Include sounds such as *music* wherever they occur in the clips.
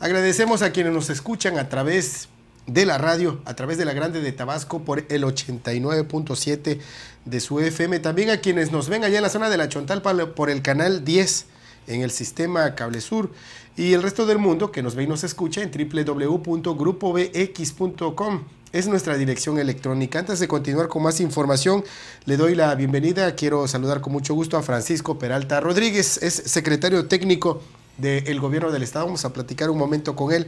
Agradecemos a quienes nos escuchan a través de la radio, a través de la Grande de Tabasco por el 89.7 de su FM. También a quienes nos ven allá en la zona de la Chontalpa por el canal 10 en el sistema Cable Sur y el resto del mundo que nos ve y nos escucha en www.grupobx.com. Es nuestra dirección electrónica. Antes de continuar con más información, le doy la bienvenida. Quiero saludar con mucho gusto a Francisco Peralta Rodríguez, es secretario técnico del gobierno del Estado. Vamos a platicar un momento con él.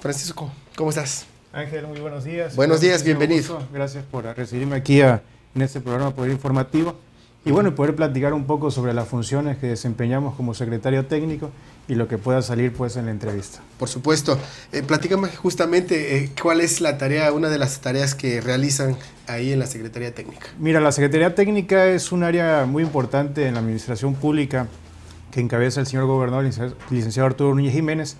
Francisco, ¿cómo estás? Ángel, muy buenos días. Buenos días, bienvenido. Gracias por recibirme aquí ah, en este programa Poder Informativo. Y bueno, poder platicar un poco sobre las funciones que desempeñamos como secretario técnico y lo que pueda salir pues en la entrevista. Por supuesto. Eh, platícame justamente eh, cuál es la tarea, una de las tareas que realizan ahí en la Secretaría Técnica. Mira, la Secretaría Técnica es un área muy importante en la administración pública que encabeza el señor gobernador, el licenciado Arturo Núñez Jiménez.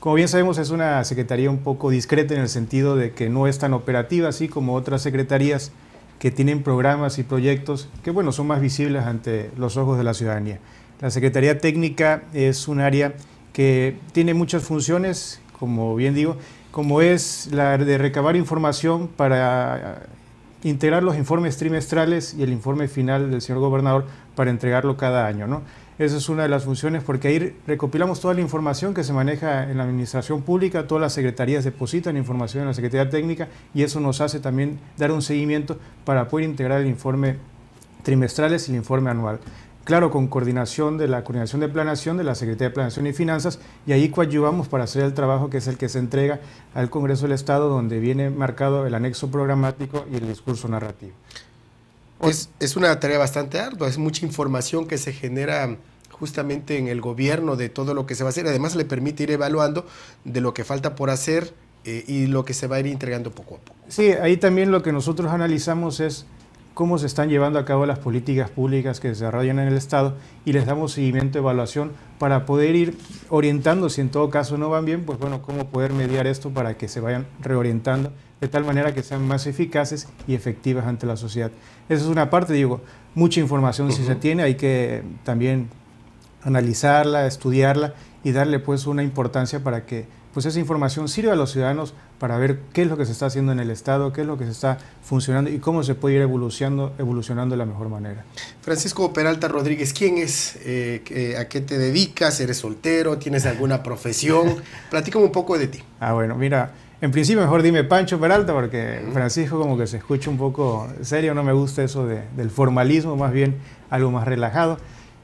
Como bien sabemos, es una secretaría un poco discreta en el sentido de que no es tan operativa, así como otras secretarías que tienen programas y proyectos que, bueno, son más visibles ante los ojos de la ciudadanía. La Secretaría Técnica es un área que tiene muchas funciones, como bien digo, como es la de recabar información para integrar los informes trimestrales y el informe final del señor gobernador para entregarlo cada año, ¿no? Esa es una de las funciones porque ahí recopilamos toda la información que se maneja en la administración pública, todas las secretarías depositan información en la Secretaría Técnica y eso nos hace también dar un seguimiento para poder integrar el informe trimestrales y el informe anual. Claro, con coordinación de la Coordinación de Planación de la Secretaría de Planación y Finanzas y ahí coadyuvamos para hacer el trabajo que es el que se entrega al Congreso del Estado donde viene marcado el anexo programático y el discurso narrativo. Es, es, una tarea bastante ardua, es mucha información que se genera justamente en el gobierno de todo lo que se va a hacer. Además, le permite ir evaluando de lo que falta por hacer eh, y lo que se va a ir entregando poco a poco. Sí, ahí también lo que nosotros analizamos es cómo se están llevando a cabo las políticas públicas que desarrollan en el Estado y les damos seguimiento, y evaluación para poder ir orientando, si en todo caso no van bien, pues bueno, cómo poder mediar esto para que se vayan reorientando de tal manera que sean más eficaces y efectivas ante la sociedad. Esa es una parte, digo, mucha información si se tiene, hay que también analizarla, estudiarla y darle pues una importancia para que pues esa información sirve a los ciudadanos para ver qué es lo que se está haciendo en el Estado, qué es lo que se está funcionando y cómo se puede ir evolucionando, evolucionando de la mejor manera. Francisco Peralta Rodríguez, ¿quién es? Eh, ¿A qué te dedicas? ¿Eres soltero? ¿Tienes alguna profesión? *laughs* Platícame un poco de ti. Ah, bueno, mira, en principio mejor dime Pancho Peralta porque Francisco como que se escucha un poco serio, no me gusta eso del formalismo, más bien algo más relajado.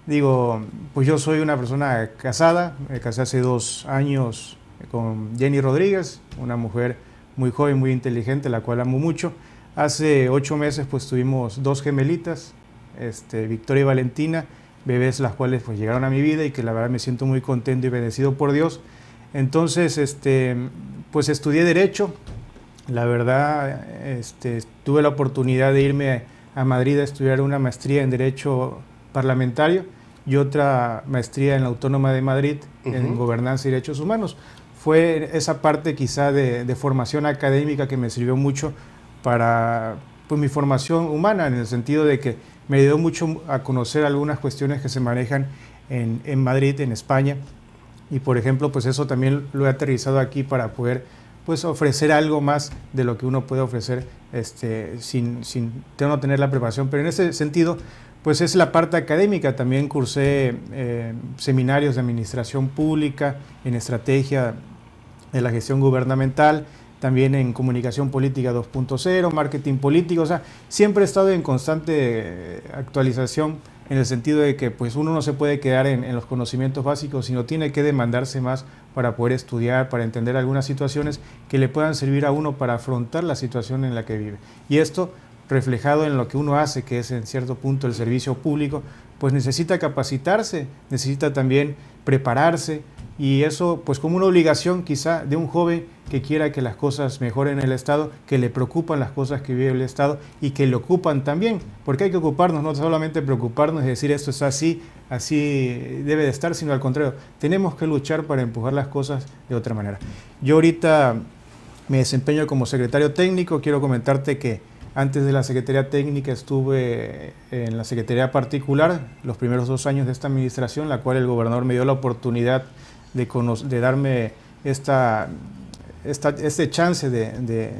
Digo, pues yo soy una persona casada, me casé hace dos años con Jenny Rodríguez, una mujer muy joven, muy inteligente, la cual amo mucho. Hace ocho meses pues tuvimos dos gemelitas, este, Victoria y Valentina, bebés las cuales pues llegaron a mi vida y que la verdad me siento muy contento y bendecido por Dios. Entonces, este, pues estudié Derecho, la verdad este, tuve la oportunidad de irme a Madrid a estudiar una maestría en Derecho Parlamentario y otra maestría en la Autónoma de Madrid en Gobernanza y Derechos Humanos fue esa parte quizá de, formación académica que me sirvió mucho para pues, mi formación humana, en el sentido de que me dio mucho a conocer algunas cuestiones que se manejan en, Madrid, en España, y por ejemplo, pues eso también lo he aterrizado aquí para poder pues ofrecer algo más de lo que uno puede ofrecer este, sin, no tener la preparación. Pero en ese sentido, pues es la parte académica. También cursé eh, seminarios de administración pública en estrategia de la gestión gubernamental, también en comunicación política 2.0, marketing político, o sea, siempre he estado en constante eh, actualización en el sentido de que pues uno no se puede quedar en, en, los conocimientos básicos, sino tiene que demandarse más para poder estudiar, para entender algunas situaciones que le puedan servir a uno para afrontar la situación en la que vive. Y esto reflejado en lo que uno hace, que es en cierto punto el servicio público, pues necesita capacitarse, necesita también prepararse, y eso pues como una obligación quizá de un joven que quiera que las cosas mejoren en el Estado, que le preocupan las cosas que vive el Estado y que le ocupan también, porque hay que ocuparnos, no solamente preocuparnos y decir esto es así, así debe de estar, sino al contrario, tenemos que luchar para empujar las cosas de otra manera. Yo ahorita me desempeño como secretario técnico, quiero comentarte que antes de la Secretaría Técnica estuve en la Secretaría Particular los primeros dos años de esta administración, la cual el gobernador me dio la oportunidad de, darme esta, este chance de,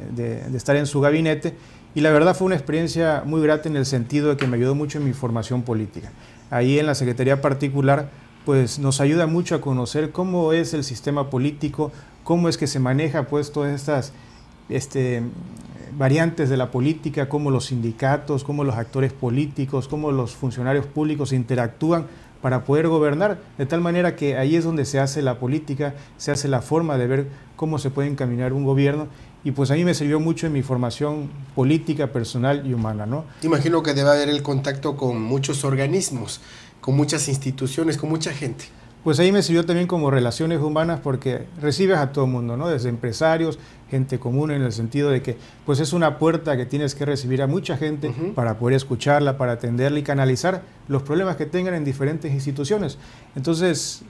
estar en su gabinete. Y la verdad fue una experiencia muy grata en el sentido de que me ayudó mucho en mi formación política. Ahí en la Secretaría particular, pues nos ayuda mucho a conocer cómo es el sistema político, cómo es que se maneja pues, todas estas este, variantes de la política, cómo los sindicatos, cómo los actores políticos, cómo los funcionarios públicos interactúan para poder gobernar, de tal manera que ahí es donde se hace la política, se hace la forma de ver cómo se puede encaminar un gobierno y pues a mí me sirvió mucho en mi formación política, personal y humana, ¿no? Imagino que debe haber el contacto con muchos organismos, con muchas instituciones, con mucha gente pues ahí me sirvió también como relaciones humanas porque recibes a todo el mundo, ¿no? Desde empresarios, gente común en el sentido de que pues es una puerta que tienes que recibir a mucha gente para poder escucharla, para atenderla y canalizar los problemas que tengan en diferentes instituciones. Entonces,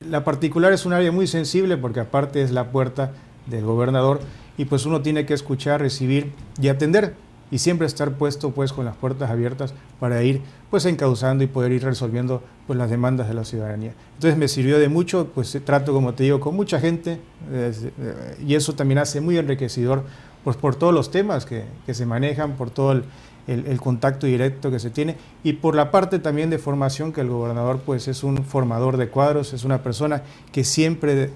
eh, la particular es un área muy sensible porque aparte es la puerta del gobernador y pues uno tiene que escuchar, recibir y atender y siempre estar puesto pues con las puertas abiertas para ir pues encauzando y poder ir resolviendo pues las demandas de la ciudadanía. Entonces me sirvió de mucho, pues trato como te digo con mucha gente eh, y eso también hace muy enriquecedor pues por todos los temas que, se manejan, por todo el, el, contacto directo que se tiene y por la parte también de formación que el gobernador pues es un formador de cuadros, es una persona que siempre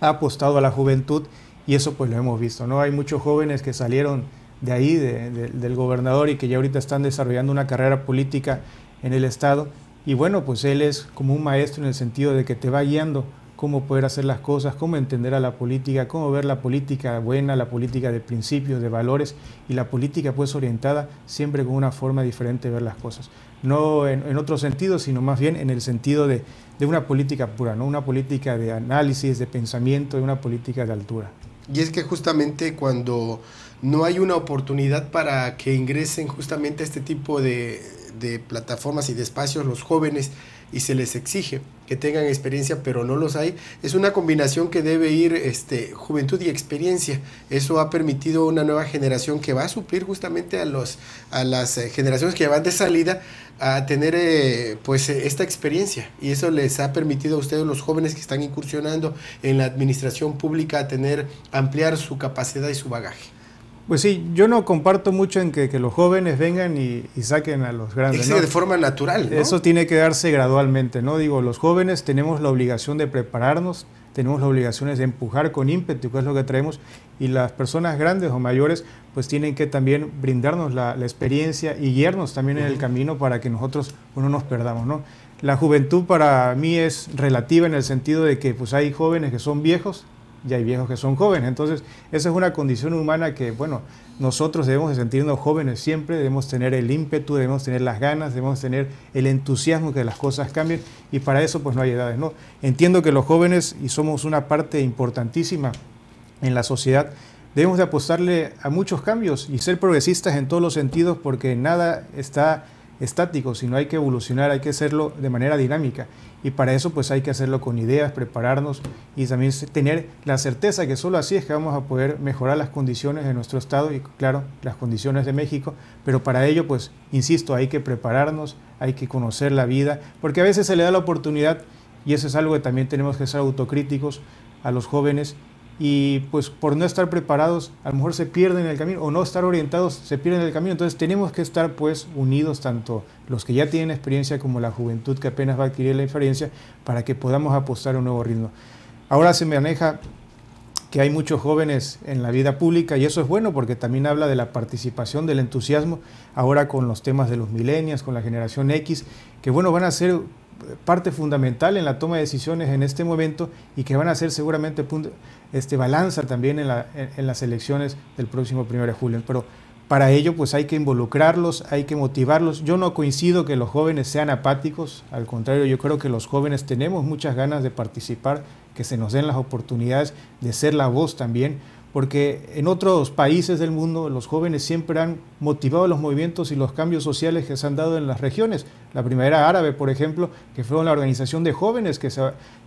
ha apostado a la juventud y eso pues lo hemos visto, ¿no? Hay muchos jóvenes que salieron de ahí, del gobernador, y que ya ahorita están desarrollando una carrera política en el Estado. Y bueno, pues él es como un maestro en el sentido de que te va guiando cómo poder hacer las cosas, cómo entender a la política, cómo ver la política buena, la política de principios, de valores y la política pues orientada siempre con una forma diferente de ver las cosas. No en, en otro sentido, sino más bien en el sentido de, de, una política pura, ¿no? una política de análisis, de pensamiento, de una política de altura. Y es que justamente cuando no hay una oportunidad para que ingresen justamente a este tipo de, plataformas y de espacios los jóvenes y se les exige que tengan experiencia, pero no los hay. Es una combinación que debe ir este, juventud y experiencia. Eso ha permitido una nueva generación que va a suplir justamente a, los, a las eh, generaciones que van de salida a tener eh, pues eh, esta experiencia. Y eso les ha permitido a ustedes, los jóvenes que están incursionando en la administración pública, a tener, ampliar su capacidad y su bagaje. Pues sí, yo no comparto mucho en que, los jóvenes vengan y, saquen a los grandes. de forma natural. Eso tiene que darse gradualmente, ¿no? Digo, los jóvenes tenemos la obligación de prepararnos, tenemos la obligación de empujar con ímpetu, que es lo que traemos, y las personas grandes o mayores, pues tienen que también brindarnos la, experiencia y guiarnos también en el camino para que nosotros pues, no nos perdamos, ¿no? La juventud para mí es relativa en el sentido de que pues hay jóvenes que son viejos y hay viejos que son jóvenes. Entonces, esa es una condición humana que, bueno, nosotros debemos de sentirnos jóvenes siempre, debemos tener el ímpetu, debemos tener las ganas, debemos tener el entusiasmo que las cosas cambien y para eso pues no hay edades, ¿no? Entiendo que los jóvenes, y somos una parte importantísima en la sociedad, debemos de apostarle a muchos cambios y ser progresistas en todos los sentidos porque nada está estático, sino hay que evolucionar, hay que hacerlo de manera dinámica. Y para eso pues hay que hacerlo con ideas, prepararnos y también tener la certeza que solo así es que vamos a poder mejorar las condiciones de nuestro estado y claro, las condiciones de México. Pero para ello pues, insisto, hay que prepararnos, hay que conocer la vida, porque a veces se le da la oportunidad, y eso es algo que también tenemos que ser autocríticos a los jóvenes, y pues por no estar preparados a lo mejor se pierden en el camino o no estar orientados se pierden en el camino. Entonces tenemos que estar pues unidos tanto los que ya tienen experiencia como la juventud que apenas va a adquirir la experiencia para que podamos apostar a un nuevo ritmo. Ahora se me maneja que hay muchos jóvenes en la vida pública y eso es bueno porque también habla de la participación, del entusiasmo, ahora con los temas de los milenios, con la generación X, que bueno, van a ser parte fundamental en la toma de decisiones en este momento y que van a ser seguramente punto, este, balanza también en, las elecciones del próximo 1 de julio. Pero para ello pues hay que involucrarlos, hay que motivarlos. Yo no coincido que los jóvenes sean apáticos, al contrario, yo creo que los jóvenes tenemos muchas ganas de participar, que se nos den las oportunidades de ser la voz también porque en otros países del mundo los jóvenes siempre han motivado los movimientos y los cambios sociales que se han dado en las regiones. La Primavera Árabe, por ejemplo, que fue una organización de jóvenes que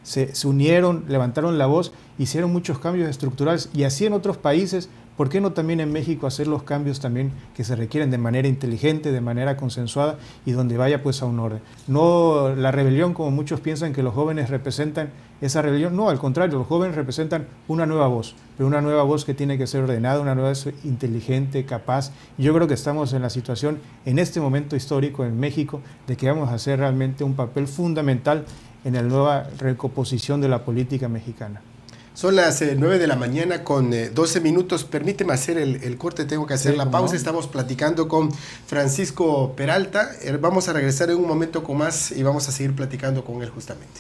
se unieron, levantaron la voz, hicieron muchos cambios estructurales y así en otros países ¿Por qué no también en México hacer los cambios también que se requieren de manera inteligente, de manera consensuada y donde vaya pues a un orden? No la rebelión como muchos piensan que los jóvenes representan esa rebelión, no, al contrario, los jóvenes representan una nueva voz, pero una nueva voz que tiene que ser ordenada, una nueva voz inteligente, capaz. Yo creo que estamos en la situación en este momento histórico en México de que vamos a hacer realmente un papel fundamental en la nueva recomposición de la política mexicana. Son las 9 eh, de la mañana con 12 eh, minutos. Permíteme hacer el, corte, tengo que hacer la pausa. Estamos platicando con Francisco Peralta. Eh, vamos a regresar en un momento con más y vamos a seguir platicando con él justamente.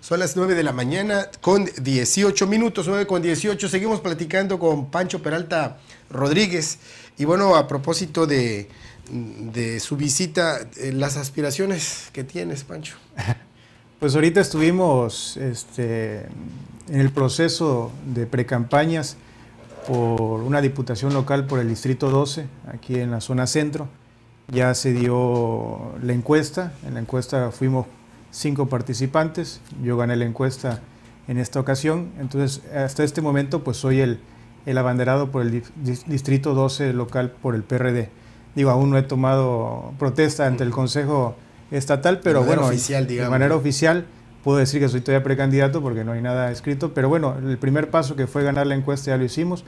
Son las 9 de la mañana con 18 minutos, 9 con 18. Seguimos platicando con Pancho Peralta Rodríguez. Y bueno, a propósito de, su visita, las aspiraciones que tienes, Pancho. *laughs* Pues ahorita estuvimos este, en el proceso de precampañas por una diputación local por el Distrito 12, aquí en la zona centro. Ya se dio la encuesta, en la encuesta fuimos cinco participantes, yo gané la encuesta en esta ocasión, entonces hasta este momento pues soy el, abanderado por el Distrito 12 local por el PRD. Digo, aún no he tomado protesta ante el Consejo Estatal, pero bueno, de manera oficial puedo decir que soy todavía precandidato porque no hay nada escrito, pero bueno, el primer paso que fue ganar la encuesta ya lo hicimos,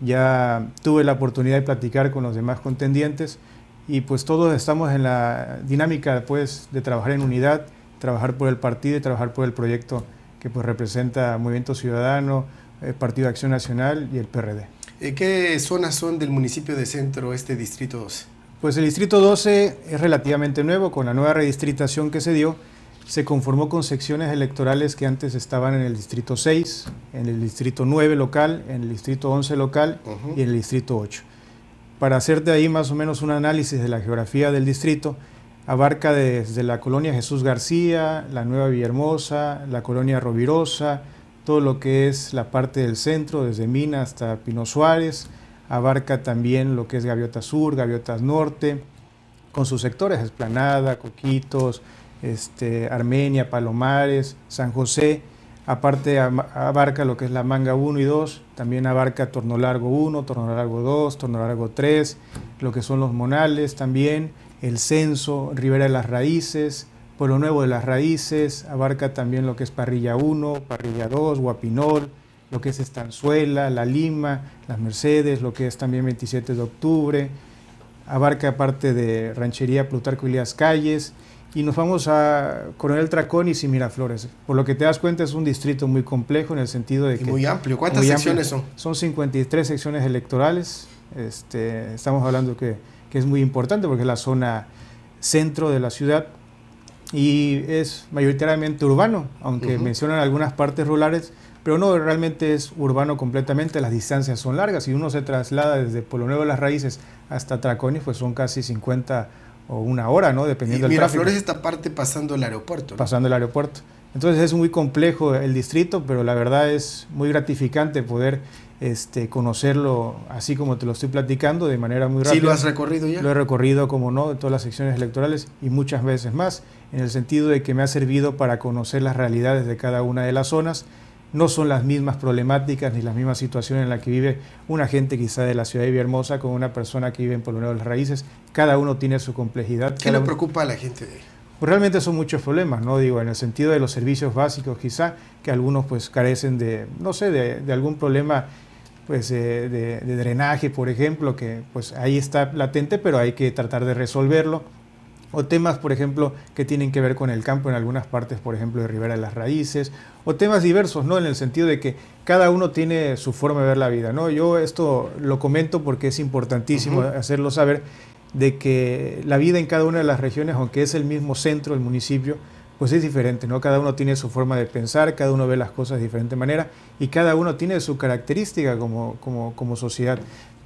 ya tuve la oportunidad de platicar con los demás contendientes y pues todos estamos en la dinámica pues de trabajar en unidad, trabajar por el partido y trabajar por el proyecto que pues representa Movimiento Ciudadano, el eh, Partido de Acción Nacional y el PRD. Eh, ¿Qué zonas son del municipio de Centro este Distrito 12? Pues el Distrito 12 es relativamente nuevo con la nueva redistritación que se dio se conformó con secciones electorales que antes estaban en el distrito 6, en el distrito 9 local, en el distrito 11 local y en el distrito 8. Para hacer de ahí más o menos un análisis de la geografía del distrito, abarca desde la colonia Jesús García, la Nueva Villahermosa, la colonia Rovirosa, todo lo que es la parte del centro, desde Mina hasta Pino Suárez, abarca también lo que es Gaviota Sur, Gaviotas Norte, con sus sectores, Esplanada, Coquitos, este, Armenia, Palomares, San José. Aparte abarca lo que es la manga 1 y 2, también abarca torno largo 1, torno largo 2, torno largo 3, lo que son los monales también, el censo, Rivera de las Raíces, Pueblo Nuevo de las Raíces, abarca también lo que es Parrilla 1, Parrilla 2, guapinor lo que es Estanzuela, La Lima, Las Mercedes, lo que es también 27 de octubre, abarca parte de Ranchería Plutarco y Lías Calles y nos vamos a Coronel Traconis y Miraflores. Por lo que te das cuenta es un distrito muy complejo en el sentido de que... muy amplio. ¿Cuántas secciones son? Son 53 secciones electorales. Este, estamos hablando que, es muy importante porque es la zona centro de la ciudad y es mayoritariamente urbano, aunque mencionan algunas partes rurales, pero no, realmente es urbano completamente, las distancias son largas. y uno se traslada desde Polo Nuevo de las Raíces hasta Traconis, pues son casi 50 o una hora, ¿no? Dependiendo del tráfico. Miraflores esta parte pasando el aeropuerto. Pasando el aeropuerto. Entonces es muy complejo el distrito, pero la verdad es muy gratificante poder este, conocerlo así como te lo estoy platicando de manera muy rápida. ¿Sí lo has recorrido ya? Lo he recorrido, como no, de todas las secciones electorales y muchas veces más, en el sentido de que me ha servido para conocer las realidades de cada una de las zonas no son las mismas problemáticas ni las mismas situaciones en las que vive una gente quizá de la ciudad de Villahermosa con una persona que vive en polonia de las Raíces. Cada uno tiene su complejidad. ¿Qué le preocupa a la gente pues realmente son muchos problemas, ¿no? Digo, en el sentido de los servicios básicos quizá, que algunos pues carecen de, no sé, de, algún problema pues de, de drenaje, por ejemplo, que pues ahí está latente, pero hay que tratar de resolverlo o temas, por ejemplo, que tienen que ver con el campo en algunas partes, por ejemplo, de Rivera de las Raíces, o temas diversos, ¿no? En el sentido de que cada uno tiene su forma de ver la vida, ¿no? Yo esto lo comento porque es importantísimo hacerlo saber de que la vida en cada una de las regiones, aunque es el mismo centro, el municipio, pues es diferente, ¿no? Cada uno tiene su forma de pensar, cada uno ve las cosas de diferente manera y cada uno tiene su característica como, como, como sociedad.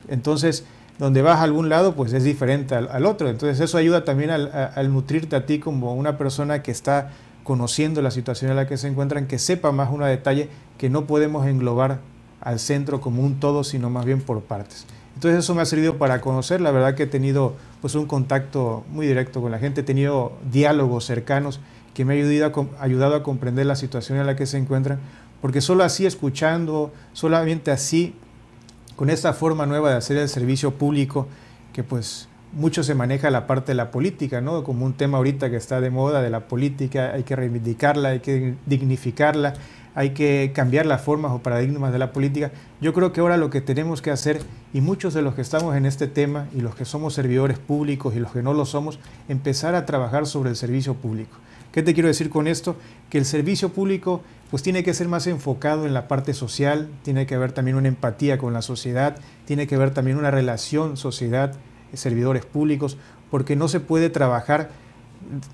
Entonces, donde vas a algún lado, pues es diferente al, otro. Entonces eso ayuda también al, nutrirte a ti como una persona que está conociendo la situación en la que se encuentran, que sepa más un detalle que no podemos englobar al centro como un todo, sino más bien por partes. Entonces eso me ha servido para conocer, la verdad que he tenido pues un contacto muy directo con la gente, he tenido diálogos cercanos que me ha ayudado a, ayudado a comprender la situación en la que se encuentran, porque solo así escuchando, solamente así con esta forma nueva de hacer el servicio público, que pues mucho se maneja la parte de la política, ¿no? Como un tema ahorita que está de moda de la política, hay que reivindicarla, hay que dignificarla, hay que cambiar las formas o paradigmas de la política. Yo creo que ahora lo que tenemos que hacer, y muchos de los que estamos en este tema, y los que somos servidores públicos y los que no lo somos, empezar a trabajar sobre el servicio público. ¿Qué te quiero decir con esto? Que el servicio público pues tiene que ser más enfocado en la parte social, tiene que haber también una empatía con la sociedad, tiene que haber también una relación sociedad, servidores públicos, porque no se puede trabajar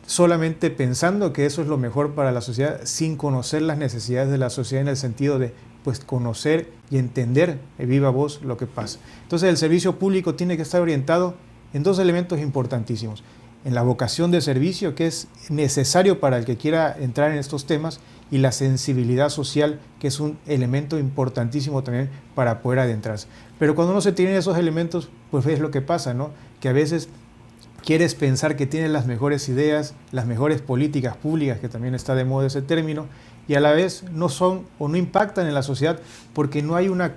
solamente pensando que eso es lo mejor para la sociedad sin conocer las necesidades de la sociedad en el sentido de pues conocer y entender en viva voz lo que pasa. Entonces el servicio público tiene que estar orientado en dos elementos importantísimos en la vocación de servicio que es necesario para el que quiera entrar en estos temas y la sensibilidad social que es un elemento importantísimo también para poder adentrarse. Pero cuando no se tienen esos elementos, pues es lo que pasa, ¿no? Que a veces quieres pensar que tienes las mejores ideas, las mejores políticas públicas, que también está de moda ese término, y a la vez no son o no impactan en la sociedad porque no hay una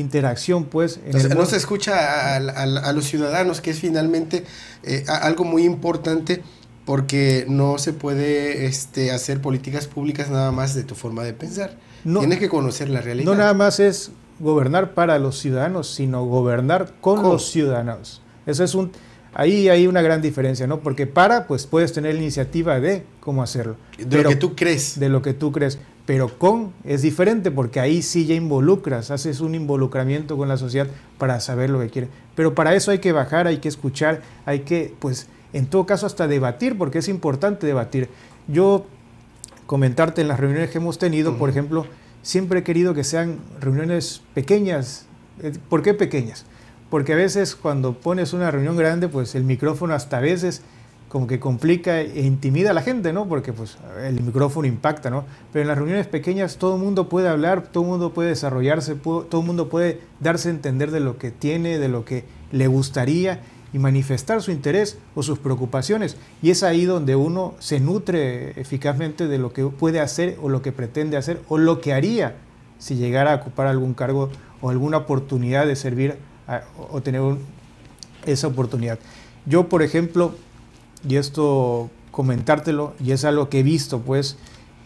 interacción, pues. no se escucha a, los ciudadanos, que es finalmente eh, algo muy importante porque no se puede este, hacer políticas públicas nada más de tu forma de pensar. No, Tienes que conocer la realidad. No nada más es gobernar para los ciudadanos, sino gobernar con, los ciudadanos. Eso es un ahí hay una gran diferencia, ¿no? Porque para pues puedes tener la iniciativa de cómo hacerlo. De lo que tú crees. De lo que tú crees, pero con es diferente porque ahí sí ya involucras, haces un involucramiento con la sociedad para saber lo que quiere. Pero para eso hay que bajar, hay que escuchar, hay que, pues, en todo caso hasta debatir, porque es importante debatir. Yo comentarte en las reuniones que hemos tenido, por ejemplo, siempre he querido que sean reuniones pequeñas. Eh, ¿Por qué pequeñas? Porque a veces cuando pones una reunión grande, pues el micrófono hasta a veces como que complica e intimida a la gente, ¿no? Porque pues el micrófono impacta, ¿no? Pero en las reuniones pequeñas todo el mundo puede hablar, todo el mundo puede desarrollarse, todo el mundo puede darse a entender de lo que tiene, de lo que le gustaría y manifestar su interés o sus preocupaciones. Y es ahí donde uno se nutre eficazmente de lo que puede hacer o lo que pretende hacer o lo que haría si llegara a ocupar algún cargo o alguna oportunidad de servir o tener esa oportunidad. Yo, por ejemplo, y esto comentártelo, y es algo que he visto, pues,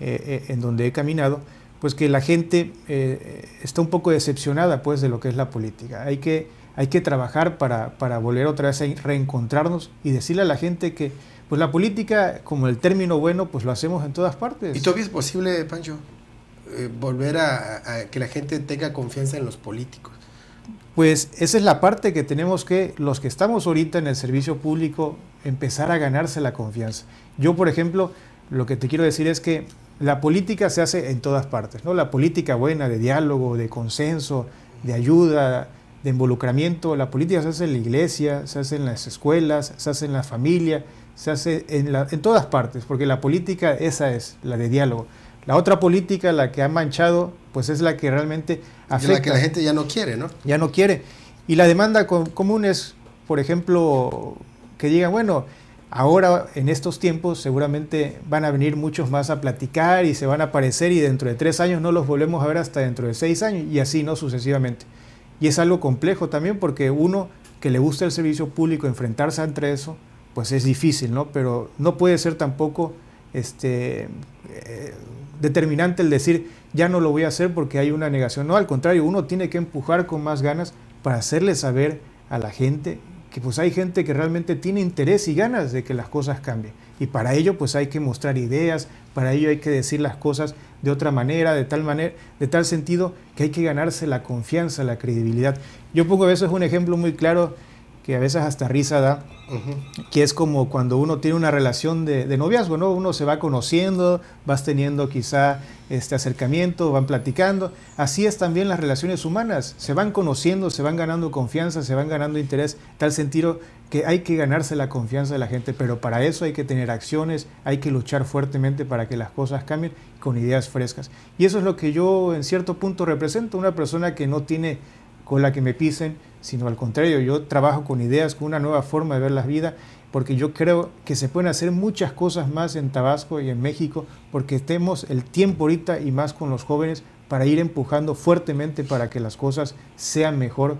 eh, eh, en donde he caminado, pues que la gente eh, está un poco decepcionada, pues, de lo que es la política. Hay que, hay que trabajar para, volver otra vez a reencontrarnos y decirle a la gente que, pues, la política, como el término bueno, pues lo hacemos en todas partes. ¿Y todavía es posible, Pancho, volver a que la gente tenga confianza en los políticos? pues esa es la parte que tenemos que, los que estamos ahorita en el servicio público, empezar a ganarse la confianza. Yo, por ejemplo, lo que te quiero decir es que la política se hace en todas partes, ¿no? La política buena, de diálogo, de consenso, de ayuda, de involucramiento, la política se hace en la iglesia, se hace en las escuelas, se hace en la familia, se hace en todas partes, porque la política esa es, la de diálogo. La otra política, la que ha manchado, pues es la que realmente afecta. la que la gente ya no quiere, ¿no? Ya no quiere. Y la demanda común es, por ejemplo, que digan, bueno, ahora en estos tiempos seguramente van a venir muchos más a platicar y se van a aparecer y dentro de tres años no los volvemos a ver hasta dentro de seis años y así no sucesivamente. Y es algo complejo también porque uno que le gusta el servicio público, enfrentarse entre eso, pues es difícil, ¿no? Pero no puede ser tampoco este, eh, determinante el decir, ya no lo voy a hacer porque hay una negación. No, al contrario, uno tiene que empujar con más ganas para hacerle saber a la gente que pues hay gente que realmente tiene interés y ganas de que las cosas cambien. Y para ello pues hay que mostrar ideas, para ello hay que decir las cosas de otra manera, de tal manera, de tal sentido que hay que ganarse la confianza, la credibilidad. Yo pongo eso es un ejemplo muy claro que a veces hasta risa da, que es como cuando uno tiene una relación de, de, noviazgo, ¿no? Uno se va conociendo, vas teniendo quizá este acercamiento, van platicando. Así es también las relaciones humanas, se van conociendo, se van ganando confianza, se van ganando interés, tal sentido que hay que ganarse la confianza de la gente, pero para eso hay que tener acciones, hay que luchar fuertemente para que las cosas cambien con ideas frescas. Y eso es lo que yo en cierto punto represento, una persona que no tiene con la que me pisen, sino al contrario, yo trabajo con ideas, con una nueva forma de ver las vidas, porque yo creo que se pueden hacer muchas cosas más en Tabasco y en México, porque tenemos el tiempo ahorita y más con los jóvenes para ir empujando fuertemente para que las cosas sean mejor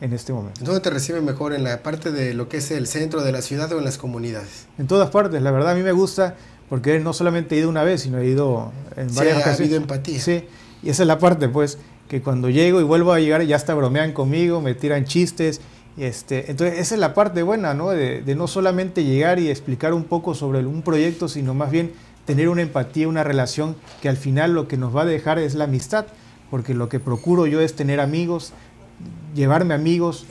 en este momento. ¿Dónde te reciben mejor? ¿En la parte de lo que es el centro de la ciudad o en las comunidades? En todas partes, la verdad a mí me gusta porque no solamente he ido una vez, sino he ido en varias ocasiones. Ha empatía. Sí, y esa es la parte, pues, que cuando llego y vuelvo a llegar, ya hasta bromean conmigo, me tiran chistes. Y este, entonces, esa es la parte buena, ¿no? De, no solamente llegar y explicar un poco sobre un proyecto, sino más bien tener una empatía, una relación que al final lo que nos va a dejar es la amistad, porque lo que procuro yo es tener amigos, llevarme amigos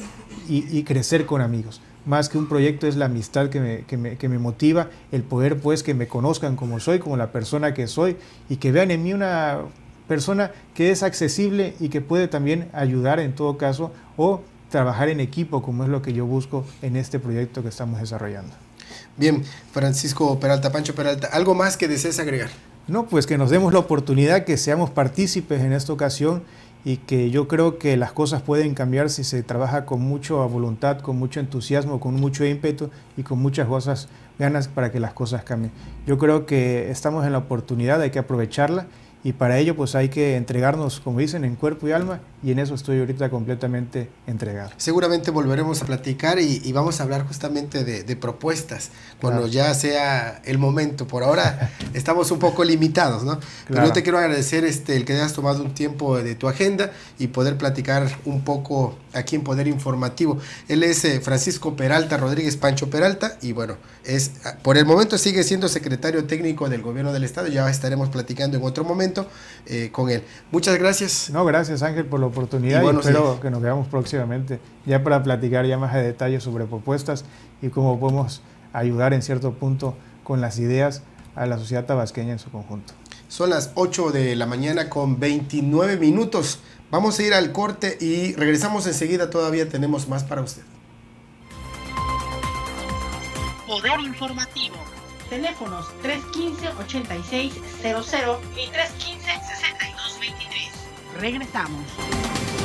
y crecer con amigos más que un proyecto es la amistad que me, motiva, el poder pues que me conozcan como soy, como la persona que soy y que vean en mí una persona que es accesible y que puede también ayudar en todo caso o trabajar en equipo como es lo que yo busco en este proyecto que estamos desarrollando. Bien, Francisco Peralta, Pancho Peralta, ¿algo más que desees agregar? No, pues que nos demos la oportunidad, que seamos partícipes en esta ocasión y que yo creo que las cosas pueden cambiar si se trabaja con mucha voluntad, con mucho entusiasmo, con mucho ímpetu y con muchas cosas, ganas para que las cosas cambien. Yo creo que estamos en la oportunidad, hay que aprovecharla y para ello pues hay que entregarnos, como dicen, en cuerpo y alma y en eso estoy ahorita completamente entregado. Seguramente volveremos a platicar y, vamos a hablar justamente de, propuestas cuando ya sea el momento. Por ahora *laughs* estamos un poco limitados, ¿no? Pero yo te quiero agradecer este, el que hayas tomado un tiempo de tu agenda y poder platicar un poco aquí en Poder Informativo. Él es eh, Francisco Peralta Rodríguez Pancho Peralta y bueno, es ah, por el momento sigue siendo secretario técnico del gobierno del estado. Ya estaremos platicando en otro momento eh, con él. Muchas gracias. No, gracias Ángel por lo oportunidad y, espero que nos veamos próximamente ya para platicar ya más de detalles sobre propuestas y cómo podemos ayudar en cierto punto con las ideas a la sociedad tabasqueña en su conjunto. Son las 8 de la mañana con 29 minutos. Vamos a ir al corte y regresamos enseguida. Todavía tenemos más para usted. Poder informativo. Teléfonos 315-8600 y 315 60 Regresamos.